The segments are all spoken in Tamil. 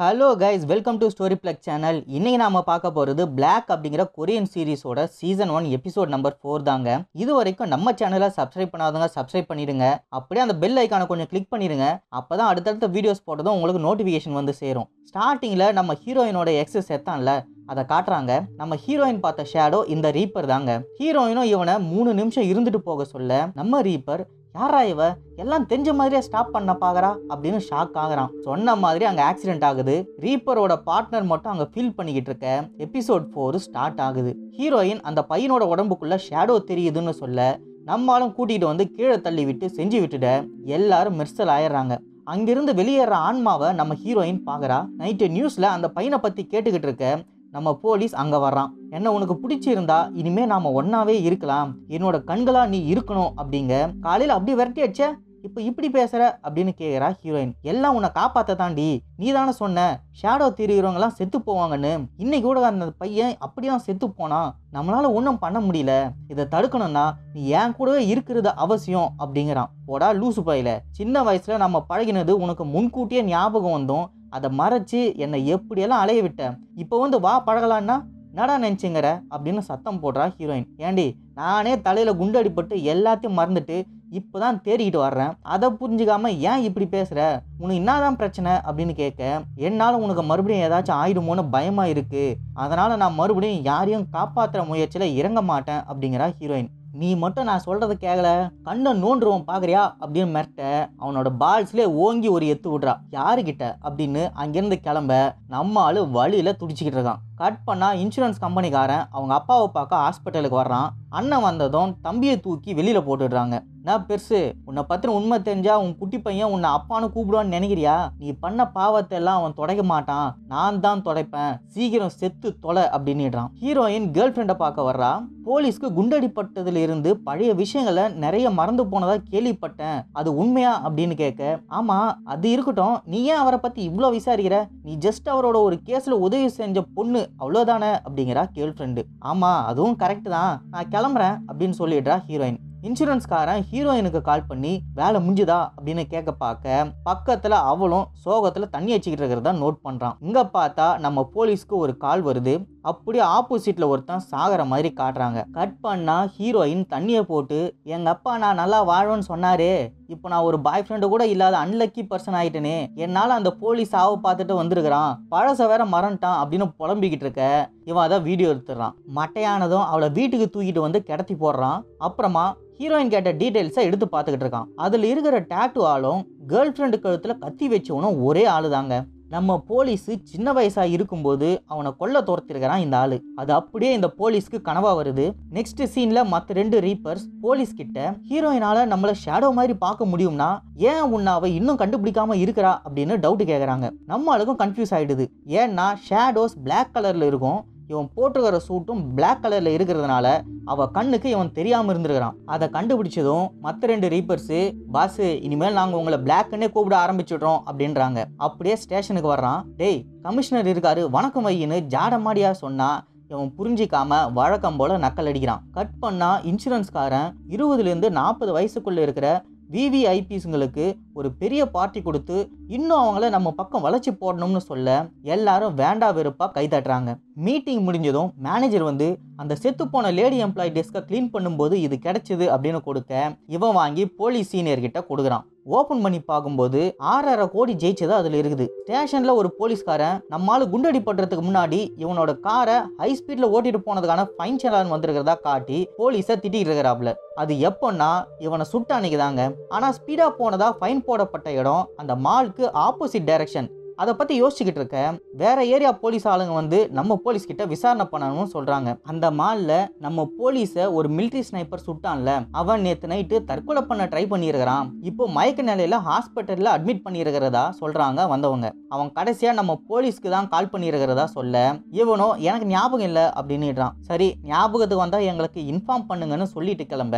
hello guys welcome to story plug channel இன்றைக்கி நாம் பார்க்க போகிறது பிளாக் அப்படிங்கிற கொரியன் சீரிஸோட season one episode number four தாங்க இது வரைக்கும் நம்ம சேனலை சப்ஸ்கிரைப் பண்ணாதவங்க சப்ஸ்கிரைப் பண்ணிடுங்க அப்படியே அந்த பெல் ஐக்கானை கொஞ்சம் கிளிக் பண்ணிடுங்க அப்போ தான் அடுத்தடுத்த வீடியோஸ் போட்டதும் உங்களுக்கு நோட்டிஃபிகேஷன் வந்து சேரும் ஸ்டார்டிங்கில் நம்ம ஹீரோயினோட எக்ஸஸ் செத்தான்ல அதை காட்டுறாங்க நம்ம ஹீரோயின் பார்த்த ஷேடோ இந்த ரீப்பர் தாங்க ஹீரோயினும் இவனை மூணு நிமிஷம் இருந்துட்டு போக சொல்ல நம்ம ரீப்பர் யாரா இவ எல்லாம் தெரிஞ்ச மாதிரியே ஸ்டாப் பண்ண பாக்குறா அப்படின்னு ஷாக் ஆகுறான் சொன்ன மாதிரி அங்கே ஆக்சிடென்ட் ஆகுது ரீப்பரோட பார்ட்னர் மட்டும் அங்கே ஃபீல் பண்ணிக்கிட்டு இருக்க எபிசோட் ஃபோர் ஸ்டார்ட் ஆகுது ஹீரோயின் அந்த பையனோட உடம்புக்குள்ள ஷேடோ தெரியுதுன்னு சொல்ல நம்மளும் கூட்டிகிட்டு வந்து கீழே தள்ளி விட்டு செஞ்சு விட்டுட எல்லாரும் மிர்சல் ஆயிடுறாங்க அங்கிருந்து வெளியேற ஆன்மாவை நம்ம ஹீரோயின் பார்க்குறா நைட்டு நியூஸில் அந்த பையனை பற்றி கேட்டுக்கிட்டு இருக்க நம்ம போலீஸ் அங்கே வர்றான் என்ன உனக்கு பிடிச்சிருந்தா இனிமேல் நாம் ஒன்றாவே இருக்கலாம் என்னோட கண்களாக நீ இருக்கணும் அப்படிங்க காலையில் அப்படி விரட்டி அடிச்ச இப்போ இப்படி பேசுகிற அப்படின்னு கேட்குறா ஹீரோயின் எல்லாம் உன்னை காப்பாற்ற தாண்டி நீ தானே சொன்ன ஷேடோ தெரியுறவங்கலாம் செத்து போவாங்கன்னு இன்னைக்கு கூட அந்த பையன் அப்படியெல்லாம் செத்து போனான் நம்மளால் ஒன்றும் பண்ண முடியல இதை தடுக்கணும்னா நீ என் கூடவே இருக்கிறது அவசியம் அப்படிங்கிறான் போடா லூசு பையில சின்ன வயசில் நம்ம பழகினது உனக்கு முன்கூட்டியே ஞாபகம் வந்தோம் அதை மறைச்சி என்னை எப்படியெல்லாம் அலைய விட்டேன் இப்போ வந்து வா பழகலான்னா நடா நினச்சிங்கிற அப்படின்னு சத்தம் போடுறா ஹீரோயின் ஏண்டி நானே தலையில் குண்டு அடிபட்டு எல்லாத்தையும் மறந்துட்டு இப்போ தான் தேடிக்கிட்டு வர்றேன் அதை புரிஞ்சுக்காமல் ஏன் இப்படி பேசுகிற உனக்கு என்னதான் பிரச்சனை அப்படின்னு கேட்க என்னால் உனக்கு மறுபடியும் ஏதாச்சும் ஆயிடுமோன்னு பயமாக இருக்குது அதனால் நான் மறுபடியும் யாரையும் காப்பாற்றுற முயற்சியில் இறங்க மாட்டேன் அப்படிங்கிறா ஹீரோயின் நீ மட்டும் நான் சொல்கிறத கேட்கல கண்ணை நோண்டுருவோம் பார்க்குறியா அப்படின்னு மிரட்ட அவனோட பால்ஸ்லேயே ஓங்கி ஒரு எத்து விடுறா யாருக்கிட்ட அப்படின்னு அங்கேருந்து கிளம்ப நம்ம ஆள் வழியில் துடிச்சிக்கிட்டு இருக்கான் கட் பண்ணால் இன்சூரன்ஸ் கம்பெனிக்காரன் அவங்க அப்பாவை பார்க்க ஹாஸ்பிட்டலுக்கு வர்றான் அண்ணன் வந்ததும் தம்பியை தூக்கி வெளியில் போட்டுடுறாங்க நான் பெருசு உன்னை பற்றின உண்மை தெரிஞ்சால் உன் குட்டி பையன் உன்னை அப்பான்னு கூப்பிடுவான்னு நினைக்கிறியா நீ பண்ண பாவத்தை எல்லாம் அவன் தொடைக்க மாட்டான் நான் தான் தொடைப்பேன் சீக்கிரம் செத்து தொலை அப்படின்னுறான் ஹீரோயின் கேர்ள் ஃப்ரெண்டை பார்க்க வர்றா போலீஸ்க்கு குண்டடிப்பட்டதுல இருந்து பழைய விஷயங்களை நிறைய மறந்து போனதாக கேள்விப்பட்டேன் அது உண்மையா அப்படின்னு கேட்க ஆமாம் அது இருக்கட்டும் நீ ஏன் அவரை பற்றி இவ்வளோ விசாரிக்கிற நீ ஜஸ்ட் அவரோட ஒரு கேஸில் உதவி செஞ்ச பொண்ணு அவ்வளோதானே அப்படிங்கிறா கேள் ஃப்ரெண்டு ஆமாம் அதுவும் கரெக்டு தான் நான் கிளம்புறேன் அப்படின்னு சொல்லிடுறா ஹீரோயின் இன்சூரன்ஸ்காரன் ஹீரோயினுக்கு கால் பண்ணி வேலை முடிஞ்சுதா அப்படின்னு கேட்க பார்க்க பக்கத்தில் அவளும் சோகத்தில் தண்ணி வச்சுக்கிட்டு இருக்கிறதா நோட் பண்ணுறான் இங்கே பார்த்தா நம்ம போலீஸ்க்கு ஒரு கால் வருது அப்படியே ஆப்போசிட்டில் ஒருத்தன் சாகிற மாதிரி காட்டுறாங்க கட் பண்ணால் ஹீரோயின் தண்ணியை போட்டு எங்கள் அப்பா நான் நல்லா வாழணும்னு சொன்னாரே இப்போ நான் ஒரு பாய் ஃப்ரெண்டு கூட இல்லாத அன்லக்கி பர்சன் ஆயிட்டனே என்னால் அந்த போலீஸ் சாவை பார்த்துட்டு வந்திருக்கிறான் பழச வேற மறந்துட்டான் அப்படின்னு புலம்பிக்கிட்டு இருக்க இவன் அதை வீடியோ எடுத்துடுறான் மட்டையானதும் அவளை வீட்டுக்கு தூக்கிட்டு வந்து கிடத்தி போடுறான் அப்புறமா ஹீரோயின் கேட்ட டீட்டெயில்ஸை எடுத்து பார்த்துக்கிட்டு இருக்கான் அதில் இருக்கிற டேட்டு ஆளும் கேர்ள் ஃப்ரெண்டு கழுத்தில் கத்தி வச்சவனும் ஒரே ஆளு தாங்க நம்ம போலீஸு சின்ன வயசாக இருக்கும்போது அவனை கொல்ல தோர்த்திருக்கிறான் இந்த ஆள் அது அப்படியே இந்த போலீஸ்க்கு கனவாக வருது நெக்ஸ்ட் சீனில் மற்ற ரெண்டு ரீப்பர்ஸ் போலீஸ் கிட்ட ஹீரோயினால் நம்மளை ஷேடோ மாதிரி பார்க்க முடியும்னா ஏன் உன்னாவை இன்னும் கண்டுபிடிக்காம இருக்கிறா அப்படின்னு டவுட் கேட்குறாங்க நம்ம ஆளுக்கும் கன்ஃபியூஸ் ஆகிடுது ஏன்னா ஷேடோஸ் பிளாக் கலரில் இருக்கும் இவன் போட்டுக்கிற சூட்டும் பிளாக் கலரில் இருக்கிறதுனால அவள் கண்ணுக்கு இவன் தெரியாமல் இருந்திருக்கிறான் அதை கண்டுபிடிச்சதும் மற்ற ரெண்டு ரீப்பர்ஸு பாஸ் இனிமேல் நாங்கள் உங்களை பிளாக்குன்னே கூப்பிட ஆரம்பிச்சிடுறோம் அப்படின்றாங்க அப்படியே ஸ்டேஷனுக்கு வர்றான் டேய் கமிஷனர் இருக்காரு வணக்கம் வையின்னு ஜாடமாடியாக சொன்னால் இவன் புரிஞ்சிக்காம வழக்கம் போல் நக்கல் அடிக்கிறான் கட் பண்ணால் இன்சூரன்ஸ்காரன் இருபதுலேருந்து நாற்பது வயசுக்குள்ளே இருக்கிற விவிஐபிஸுங்களுக்கு ஒரு பெரிய பார்ட்டி கொடுத்து இன்னும் அவங்கள நம்ம பக்கம் வளர்ச்சி போடணும்னு சொல்ல எல்லாரும் வேண்டா வெறுப்பாக கைதட்டுறாங்க மீட்டிங் முடிஞ்சதும் மேனேஜர் வந்து அந்த செத்துப்போன லேடி எம்ப்ளாயி டெஸ்கை க்ளீன் பண்ணும்போது இது கிடைச்சிது அப்படின்னு கொடுக்க இவன் வாங்கி போலீஸ் சீனியர்கிட்ட கொடுக்குறான் ஓப்பன் பண்ணி பார்க்கும்போது ஆறரை கோடி ஜெயிச்சது அதில் இருக்குது ஸ்டேஷனில் ஒரு போலீஸ்காரன் நம்மால் குண்டடி படுறதுக்கு முன்னாடி இவனோட காரை ஹை ஸ்பீடில் ஓட்டிட்டு போனதுக்கான ஃபைன் செலான் வந்துருக்கிறதா காட்டி போலீஸை திட்டிகிட்டு இருக்கிறாப்ல அது எப்போன்னா இவனை சுட்டு அன்னைக்கு ஆனால் ஸ்பீடாக போனதா ஃபைன் போடப்பட்ட இடம் அந்த மாலுக்கு ஆப்போசிட் டைரக்ஷன் அதை பற்றி யோசிச்சுக்கிட்டு இருக்க வேற ஏரியா போலீஸ் ஆளுங்க வந்து நம்ம போலீஸ் கிட்ட விசாரணை பண்ணணும்னு சொல்கிறாங்க அந்த மாலில் நம்ம போலீஸை ஒரு மிலிட்ரி ஸ்னைப்பர் சுட்டான்ல அவன் நேற்று நைட்டு தற்கொலை பண்ண ட்ரை பண்ணியிருக்கிறான் இப்போ மயக்க நிலையில் ஹாஸ்பிட்டலில் அட்மிட் பண்ணியிருக்கிறதா சொல்கிறாங்க வந்தவங்க அவன் கடைசியாக நம்ம போலீஸ்க்கு தான் கால் பண்ணியிருக்கிறதா சொல்ல இவனோ எனக்கு ஞாபகம் இல்லை அப்படின்னுறான் சரி ஞாபகத்துக்கு வந்தால் எங்களுக்கு இன்ஃபார்ம் பண்ணுங்கன்னு சொல்லிட்டு கிளம்ப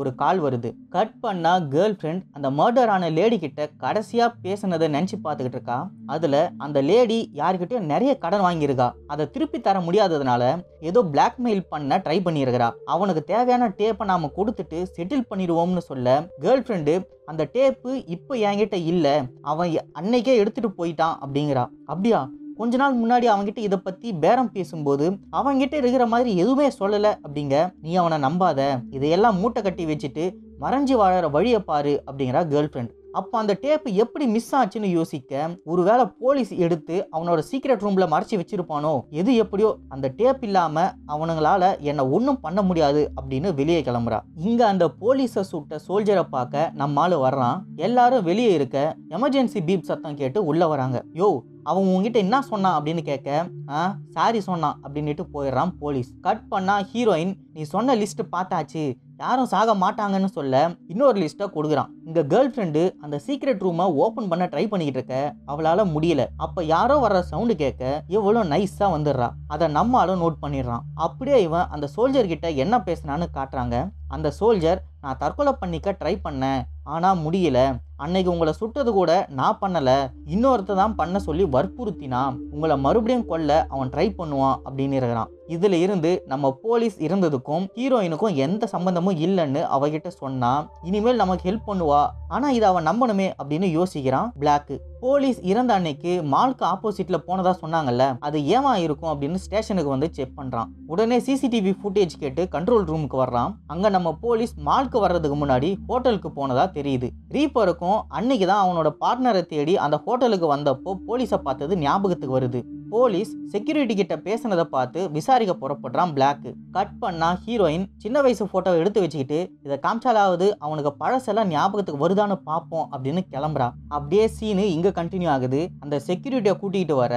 ஒரு கால் வருது கட் பண்ணால் கேர்ள் ஃப்ரெண்ட் அந்த மர்டர் ஆன லேடி கிட்ட கடைசியாக பேசினதை நினச்சி பார்த்துக்கிட்டு இருக்கா அதில் அந்த லேடி யார்கிட்டயும் நிறைய கடன் வாங்கியிருக்கா அதை திருப்பி தர முடியாததுனால ஏதோ பிளாக்மெயில் பண்ண ட்ரை பண்ணியிருக்கிறா அவனுக்கு தேவையான டேப்பை நாம் கொடுத்துட்டு செட்டில் பண்ணிடுவோம்னு சொல்ல கேர்ள் ஃப்ரெண்டு அந்த டேப்பு இப்போ என்கிட்ட இல்லை அவன் அன்னைக்கே எடுத்துகிட்டு போயிட்டான் அப்படிங்கிறா அப்படியா கொஞ்ச நாள் முன்னாடி அவங்ககிட்ட இதை பற்றி பேரம் பேசும்போது அவங்ககிட்ட இருக்கிற மாதிரி எதுவுமே சொல்லலை அப்படிங்க நீ அவனை நம்பாத இதையெல்லாம் மூட்டை கட்டி வச்சுட்டு மறைஞ்சு வாழற வழியை பாரு அப்படிங்கிறா கேர்ள் ஃப்ரெண்ட் அப்போ அந்த டேப்பு எப்படி மிஸ் ஆச்சுன்னு யோசிக்க ஒருவேளை போலீஸ் எடுத்து அவனோட சீக்ரெட் ரூமில் மறைச்சி வச்சிருப்பானோ எது எப்படியோ அந்த டேப் இல்லாமல் அவனுங்களால் என்னை ஒன்றும் பண்ண முடியாது அப்படின்னு வெளியே கிளம்புறா இங்கே அந்த போலீஸை சுட்ட சோல்ஜரை பார்க்க நம்மால வர்றான் எல்லாரும் வெளியே இருக்க எமர்ஜென்சி பீப் சத்தம் கேட்டு உள்ளே வராங்க யோ அவன் உங்ககிட்ட என்ன சொன்னான் அப்படின்னு கேட்க ஆ சாரி சொன்னான் அப்படின்னுட்டு போயிடுறான் போலீஸ் கட் பண்ணா ஹீரோயின் நீ சொன்ன லிஸ்ட் பார்த்தாச்சு யாரும் சாக மாட்டாங்கன்னு சொல்ல இன்னொரு லிஸ்ட்டை கொடுக்குறான் இங்கே கேர்ள் ஃப்ரெண்டு அந்த சீக்ரெட் ரூமை ஓப்பன் பண்ண ட்ரை பண்ணிக்கிட்டு இருக்க அவளால் முடியல அப்போ யாரோ வர்ற சவுண்டு கேட்க எவ்வளோ நைஸாக வந்துடுறா அதை நம்மளாலும் நோட் பண்ணிடுறான் அப்படியே இவன் அந்த சோல்ஜர் கிட்ட என்ன பேசினான்னு காட்டுறாங்க அந்த சோல்ஜர் நான் தற்கொலை பண்ணிக்க ட்ரை பண்ணேன் ஆனால் முடியல அன்னைக்கு உங்களை சுட்டது கூட நான் பண்ணலை இன்னொருத்த தான் பண்ண சொல்லி வற்புறுத்தினா உங்களை மறுபடியும் கொல்ல அவன் ட்ரை பண்ணுவான் அப்படின்னு இருக்கிறான் இதில் இருந்து நம்ம போலீஸ் இருந்ததுக்கும் ஹீரோயினுக்கும் எந்த சம்மந்தமும் இல்லைன்னு அவகிட்ட சொன்னால் இனிமேல் நமக்கு ஹெல்ப் பண்ணுவா பண்ணுவா ஆனா இதை அவன் நம்பணுமே அப்படின்னு யோசிக்கிறான் பிளாக் போலீஸ் இறந்த அன்னைக்கு மால்க்கு ஆப்போசிட்ல போனதா சொன்னாங்கல்ல அது ஏமா இருக்கும் அப்படின்னு ஸ்டேஷனுக்கு வந்து செக் பண்றான் உடனே சிசிடிவி ஃபுட்டேஜ் கேட்டு கண்ட்ரோல் ரூமுக்கு வர்றான் அங்க நம்ம போலீஸ் மால்க்கு வர்றதுக்கு முன்னாடி ஹோட்டலுக்கு போனதா தெரியுது ரீப்பருக்கும் அன்னைக்கு தான் அவனோட பார்ட்னரை தேடி அந்த ஹோட்டலுக்கு வந்தப்போ போலீஸை பார்த்தது ஞாபகத்துக்கு வருது போலீஸ் செக்யூரிட்டி கிட்ட பேசினதை பார்த்து விசாரிக்க புறப்படுறான் பிளாக்கு கட் பண்ணா ஹீரோயின் சின்ன வயசு போட்டோவை எடுத்து வச்சுக்கிட்டு இதை காமிச்சாலாவது அவனுக்கு பழசெல்லாம் ஞாபகத்துக்கு வருதான்னு பார்ப்போம் அப்படின்னு கிளம்புறா அப்படியே சீனு இங்க கண்டினியூ ஆகுது அந்த செக்யூரிட்டியை கூட்டிகிட்டு வர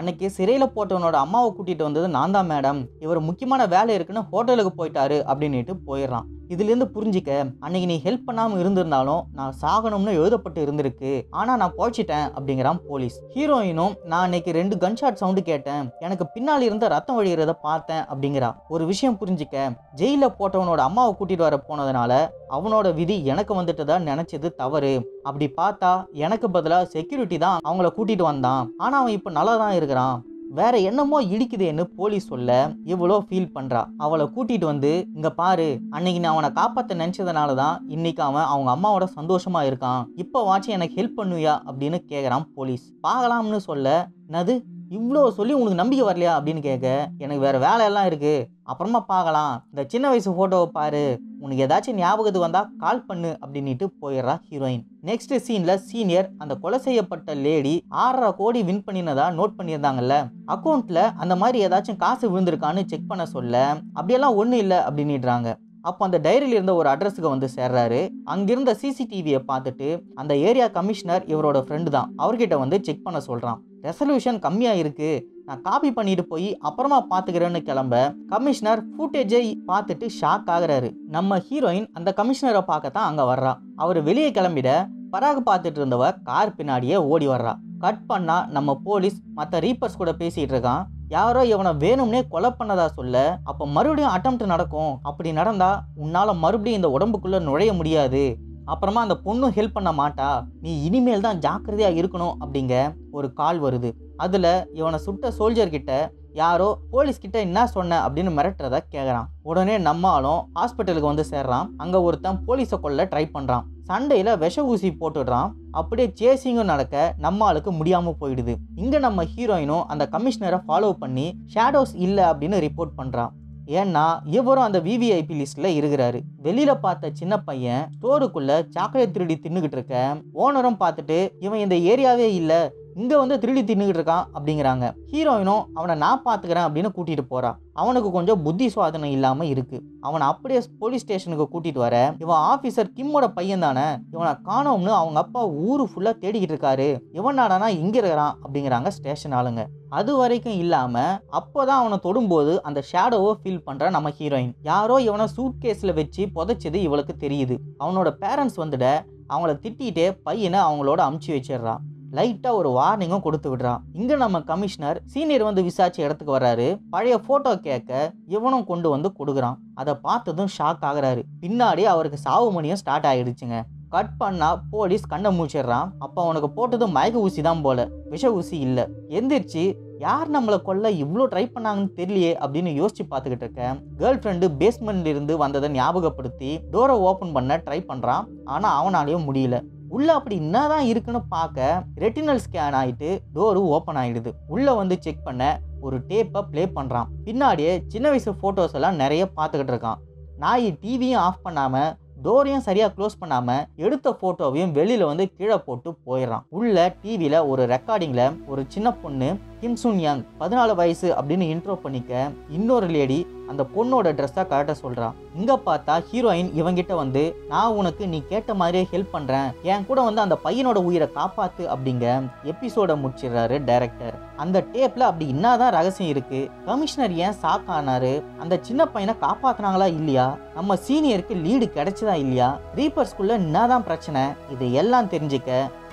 அன்னைக்கு சிறையில் போட்டவனோட அம்மாவை கூட்டிகிட்டு வந்தது நான் தான் மேடம் இவர் முக்கியமான வேலை இருக்குன்னு ஹோட்டலுக்கு போயிட்டாரு அப்படின்னுட்டு போயிடுறான் இதுலேருந்து புரிஞ்சிக்க அன்னைக்கு நீ ஹெல்ப் பண்ணாமல் இருந்திருந்தாலும் நான் சாகணும்னு எழுதப்பட்டு இருந்திருக்கு ஆனால் நான் போய்ச்சிட்டேன் அப்படிங்கிறான் போலீஸ் ஹீரோயினும் நான் அன்னைக்கு ரெண்டு கன்ஷாட் சவுண்டு கேட்டேன் எனக்கு பின்னால் இருந்த ரத்தம் வழிகிறத பார்த்தேன் அப்படிங்கிறா ஒரு விஷயம் புரிஞ்சிக்க ஜெயிலில் போட்டவனோட அம்மாவை கூட்டிகிட்டு வர போனதுனால அவனோட விதி எனக்கு வந்துட்டதா நினச்சது தவறு அப்படி பார்த்தா எனக்கு பதிலாக செக்யூரிட்டி தான் அவங்கள கூட்டிகிட்டு வந்தான் ஆனால் அவன் இப்போ நல்லா தான் இருக்கிறான் வேற என்னமோ இடிக்குதேன்னு போலீஸ் சொல்ல இவ்வளோ ஃபீல் பண்றா அவளை கூட்டிகிட்டு வந்து இங்கே பாரு அன்னைக்கு நான் அவனை காப்பாற்ற நினச்சதுனால தான் இன்னைக்கு அவன் அவங்க அம்மாவோட சந்தோஷமாக இருக்கான் இப்போ வாட்சி எனக்கு ஹெல்ப் பண்ணுவியா அப்படின்னு கேட்குறான் போலீஸ் பார்க்கலாம்னு சொல்ல என்னது இவ்வளோ சொல்லி உங்களுக்கு நம்பிக்கை வரலையா அப்படின்னு கேட்க எனக்கு வேறு வேலையெல்லாம் இருக்குது அப்புறமா பார்க்கலாம் இந்த சின்ன வயசு ஃபோட்டோவை பாரு உனக்கு ஏதாச்சும் ஞாபகத்துக்கு வந்தால் கால் பண்ணு அப்படின்ட்டு போயிடுறா ஹீரோயின் நெக்ஸ்ட் சீனில் சீனியர் அந்த கொலை செய்யப்பட்ட லேடி ஆறரை கோடி வின் பண்ணினதா நோட் பண்ணியிருந்தாங்கல்ல அக்கௌண்ட்டில் அந்த மாதிரி ஏதாச்சும் காசு விழுந்திருக்கான்னு செக் பண்ண சொல்ல அப்படியெல்லாம் ஒன்றும் இல்லை அப்படின்னுறாங்க அப்போ அந்த டைரியில் இருந்த ஒரு அட்ரஸுக்கு வந்து சேர்றாரு அங்கிருந்த சிசிடிவியை பார்த்துட்டு அந்த ஏரியா கமிஷனர் இவரோட ஃப்ரெண்டு தான் அவர்கிட்ட வந்து செக் பண்ண சொல்கிறான் ரெசல்யூஷன் கம்மியாக இருக்குது நான் காப்பி பண்ணிட்டு போய் அப்புறமா பார்த்துக்கிறேன்னு கிளம்ப கமிஷனர் ஃபூட்டேஜை பார்த்துட்டு ஷாக் ஆகிறாரு நம்ம ஹீரோயின் அந்த கமிஷனரை பார்க்க தான் அங்கே வர்றா அவர் வெளியே கிளம்பிட பராக பார்த்துட்டு இருந்தவ கார் பின்னாடியே ஓடி வர்றா கட் பண்ணால் நம்ம போலீஸ் மற்ற ரீப்பர்ஸ் கூட பேசிகிட்டு இருக்கான் யாரோ இவனை வேணும்னே கொலை பண்ணதா சொல்ல அப்போ மறுபடியும் அட்டம் நடக்கும் அப்படி நடந்தால் உன்னால் மறுபடியும் இந்த உடம்புக்குள்ளே நுழைய முடியாது அப்புறமா அந்த பொண்ணும் ஹெல்ப் பண்ண மாட்டா நீ இனிமேல் தான் ஜாக்கிரதையாக இருக்கணும் அப்படிங்க ஒரு கால் வருது அதில் இவனை சுட்ட கிட்ட யாரோ போலீஸ் கிட்ட என்ன சொன்ன அப்படின்னு மிரட்டுறத கேட்குறான் உடனே நம்மாலும் ஹாஸ்பிட்டலுக்கு வந்து சேர்றான் அங்கே ஒருத்தன் போலீஸை கொல்ல ட்ரை பண்ணுறான் சண்டையில் விஷ ஊசி போட்டுடுறான் அப்படியே சேசிங்கும் நடக்க நம்ம ஆளுக்கு முடியாமல் போயிடுது இங்கே நம்ம ஹீரோயினும் அந்த கமிஷனரை ஃபாலோ பண்ணி ஷேடோஸ் இல்லை அப்படின்னு ரிப்போர்ட் பண்ணுறான் ஏன்னா இவரும் அந்த விவிஐபி லிஸ்ட்ல இருக்கிறாரு வெளியில பார்த்த சின்ன பையன் ஸ்டோருக்குள்ள சாக்லேட் திருடி தின்னுகிட்டு இருக்க ஓனரும் பார்த்துட்டு இவன் இந்த ஏரியாவே இல்லை இங்கே வந்து திருடி தின்னுக்கிட்டு இருக்கான் அப்படிங்கிறாங்க ஹீரோயினும் அவனை நான் பார்த்துக்கிறேன் அப்படின்னு கூட்டிகிட்டு போகிறான் அவனுக்கு கொஞ்சம் புத்தி சுவாதனை இல்லாமல் இருக்குது அவனை அப்படியே போலீஸ் ஸ்டேஷனுக்கு கூட்டிகிட்டு வர இவன் ஆஃபீஸர் கிம்மோட பையன் தானே இவனை காணோம்னு அவங்க அப்பா ஊர் ஃபுல்லாக தேடிக்கிட்டு இருக்காரு இவன் நாடானா இங்கே இருக்கிறான் அப்படிங்கிறாங்க ஸ்டேஷன் ஆளுங்க அது வரைக்கும் இல்லாமல் அப்போ தான் அவனை தொடும்போது அந்த ஷேடோவை ஃபீல் பண்ணுற நம்ம ஹீரோயின் யாரோ இவனை சூட் கேஸில் வச்சு புதைச்சது இவளுக்கு தெரியுது அவனோட பேரண்ட்ஸ் வந்துட அவங்கள திட்டிகிட்டே பையனை அவங்களோட அமுச்சு வச்சிடுறான் லைட்டாக ஒரு வார்னிங்கும் கொடுத்து விடுறான் இங்கே நம்ம கமிஷனர் சீனியர் வந்து விசாரிச்சு இடத்துக்கு வர்றாரு பழைய ஃபோட்டோ கேட்க இவனும் கொண்டு வந்து கொடுக்குறான் அதை பார்த்ததும் ஷாக் ஆகுறாரு பின்னாடி அவருக்கு சாவு மணியும் ஸ்டார்ட் ஆகிடுச்சுங்க கட் பண்ணால் போலீஸ் கண்ணை மூச்சிடுறான் அப்போ அவனுக்கு போட்டதும் மயக்க ஊசி தான் போல விஷ ஊசி இல்லை எந்திரிச்சு யார் நம்மளை கொல்ல இவ்வளோ ட்ரை பண்ணாங்கன்னு தெரியலையே அப்படின்னு யோசிச்சு பார்த்துக்கிட்டு இருக்கேன் கேர்ள் ஃப்ரெண்டு பேஸ்மெண்ட்லேருந்து வந்ததை ஞாபகப்படுத்தி டோரை ஓப்பன் பண்ண ட்ரை பண்ணுறான் ஆனால் அவனாலேயும் முடியல உள்ளே அப்படி என்ன தான் இருக்குன்னு பார்க்க ரெட்டினல் ஸ்கேன் ஆகிட்டு டோரு ஓப்பன் ஆகிடுது உள்ளே வந்து செக் பண்ண ஒரு டேப்பை ப்ளே பண்ணுறான் பின்னாடியே சின்ன வயசு ஃபோட்டோஸ் எல்லாம் நிறைய பார்த்துக்கிட்டு இருக்கான் நாய் டிவியும் ஆஃப் பண்ணாமல் டோரையும் சரியாக க்ளோஸ் பண்ணாமல் எடுத்த ஃபோட்டோவையும் வெளியில் வந்து கீழே போட்டு போயிடுறான் உள்ளே டிவியில் ஒரு ரெக்கார்டிங்கில் ஒரு சின்ன பொண்ணு கிம் சுன் யாங் பதினாலு வயசு அப்படின்னு இன்ட்ரோ பண்ணிக்க இன்னொரு லேடி அந்த பொண்ணோட ட்ரெஸ்ஸாக கரெக்டாக சொல்கிறான் இங்கே பார்த்தா ஹீரோயின் இவங்கிட்ட வந்து நான் உனக்கு நீ கேட்ட மாதிரியே ஹெல்ப் பண்ணுறேன் என் கூட வந்து அந்த பையனோட உயிரை காப்பாற்று அப்படிங்க எபிசோடை முடிச்சிடுறாரு டைரக்டர் அந்த டேப்பில் அப்படி என்னதான் ரகசியம் இருக்குது கமிஷனர் ஏன் சாக் ஆனாரு அந்த சின்ன பையனை காப்பாற்றினாங்களா இல்லையா நம்ம சீனியருக்கு லீடு கிடைச்சதா இல்லையா ரீப்பர்ஸ்குள்ளே தான் பிரச்சனை இது எல்லாம் தெரிஞ்சுக்க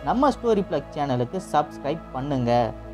நம்ம ஸ்டோரி பிளக் சேனலுக்கு சப்ஸ்கிரைப் பண்ணுங்கள்